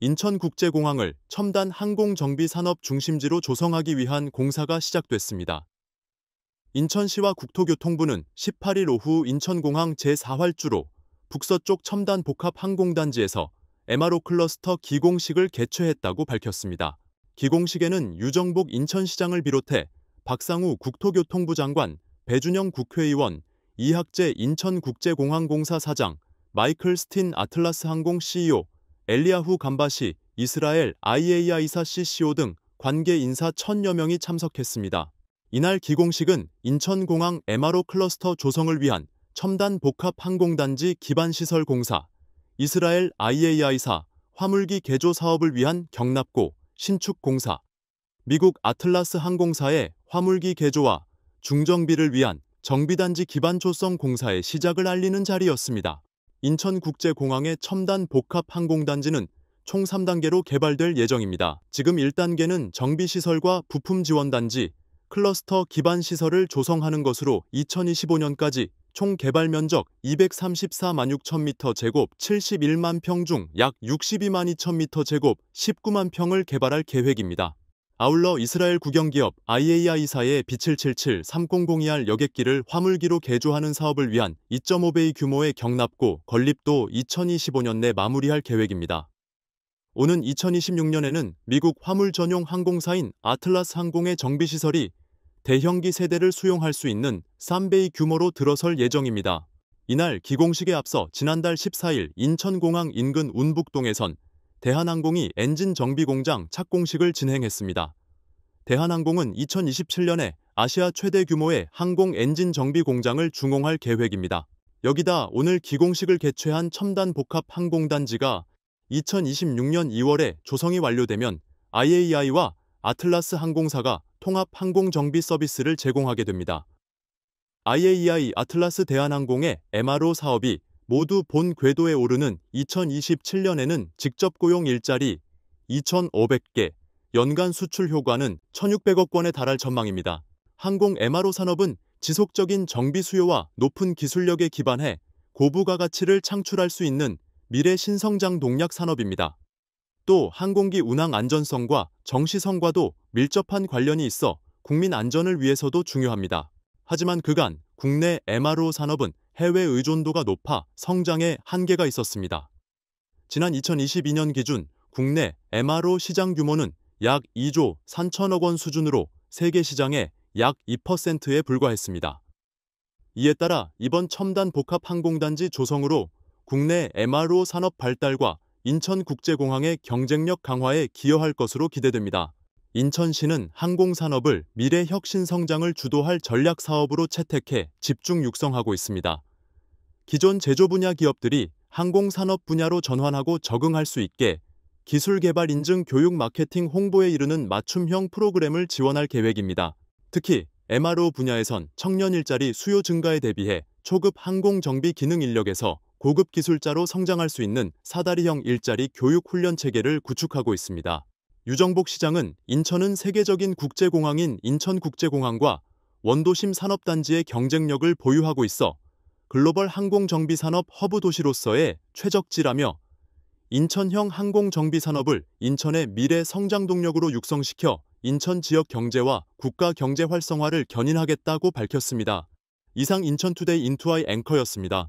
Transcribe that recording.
인천국제공항을 첨단 항공정비산업 중심지로 조성하기 위한 공사가 시작됐습니다. 인천시와 국토교통부는 18일 오후 인천공항 제4활주로 북서쪽 첨단 복합 항공단지에서 MRO 클러스터 기공식을 개최했다고 밝혔습니다. 기공식에는 유정복 인천시장을 비롯해 박상우 국토교통부 장관, 배준영 국회의원, 이학재 인천국제공항공사 사장, 마이클 스틴 아틀라스 항공 CEO, 엘리아후 간바시, 이스라엘 i a e a 이사 CCO 등 관계 인사 1 0 0 0여 명이 참석했습니다. 이날 기공식은 인천공항 MRO 클러스터 조성을 위한 첨단 복합 항공단지 기반시설 공사, 이스라엘 IAI사 e 화물기 개조 사업을 위한 경납고 신축 공사, 미국 아틀라스 항공사의 화물기 개조와 중정비를 위한 정비단지 기반 조성 공사의 시작을 알리는 자리였습니다. 인천국제공항의 첨단 복합항공단지는 총 3단계로 개발될 예정입니다. 지금 1단계는 정비시설과 부품지원단지, 클러스터 기반 시설을 조성하는 것으로 2025년까지 총 개발 면적 234만 6천 미터 제곱 71만 평 중 약 62만 2천 미터 제곱 19만 평을 개발할 계획입니다. 아울러 이스라엘 국영기업 IAI사의 B777-300ER 여객기를 화물기로 개조하는 사업을 위한 2.5배의 규모의 경납고 건립도 2025년 내 마무리할 계획입니다. 오는 2026년에는 미국 화물 전용 항공사인 아틀라스 항공의 정비시설이 대형기 세대를 수용할 수 있는 3배의 규모로 들어설 예정입니다. 이날 기공식에 앞서 지난달 14일 인천공항 인근 운북동에선 대한항공이 엔진 정비 공장 착공식을 진행했습니다. 대한항공은 2027년에 아시아 최대 규모의 항공 엔진 정비 공장을 준공할 계획입니다. 여기다 오늘 기공식을 개최한 첨단 복합 항공단지가 2026년 2월에 조성이 완료되면 IAI와 아틀라스 항공사가 통합 항공 정비 서비스를 제공하게 됩니다. IAI 아틀라스 대한항공의 MRO 사업이 모두 본 궤도에 오르는 2027년에는 직접 고용 일자리 2,500개, 연간 수출 효과는 1,600억 원에 달할 전망입니다. 항공 MRO 산업은 지속적인 정비 수요와 높은 기술력에 기반해 고부가 가치를 창출할 수 있는 미래 신성장 동력 산업입니다. 또 항공기 운항 안전성과 정시성과도 밀접한 관련이 있어 국민 안전을 위해서도 중요합니다. 하지만 그간 국내 MRO 산업은 해외 의존도가 높아 성장에 한계가 있었습니다. 지난 2022년 기준 국내 MRO 시장 규모는 약 2조 3천억 원 수준으로 세계 시장의 약 2%에 불과했습니다. 이에 따라 이번 첨단 복합 항공단지 조성으로 국내 MRO 산업 발달과 인천국제공항의 경쟁력 강화에 기여할 것으로 기대됩니다. 인천시는 항공산업을 미래 혁신 성장을 주도할 전략 사업으로 채택해 집중 육성하고 있습니다. 기존 제조 분야 기업들이 항공산업 분야로 전환하고 적응할 수 있게 기술 개발 인증 교육 마케팅 홍보에 이르는 맞춤형 프로그램을 지원할 계획입니다. 특히 MRO 분야에선 청년 일자리 수요 증가에 대비해 초급 항공 정비 기능 인력에서 고급 기술자로 성장할 수 있는 사다리형 일자리 교육 훈련 체계를 구축하고 있습니다. 유정복 시장은 인천은 세계적인 국제공항인 인천국제공항과 원도심 산업단지의 경쟁력을 보유하고 있어 글로벌 항공정비산업 허브 도시로서의 최적지라며 인천형 항공정비산업을 인천의 미래 성장 동력으로 육성시켜 인천 지역 경제와 국가 경제 활성화를 견인하겠다고 밝혔습니다. 이상 인천투데이 인투아이 앵커였습니다.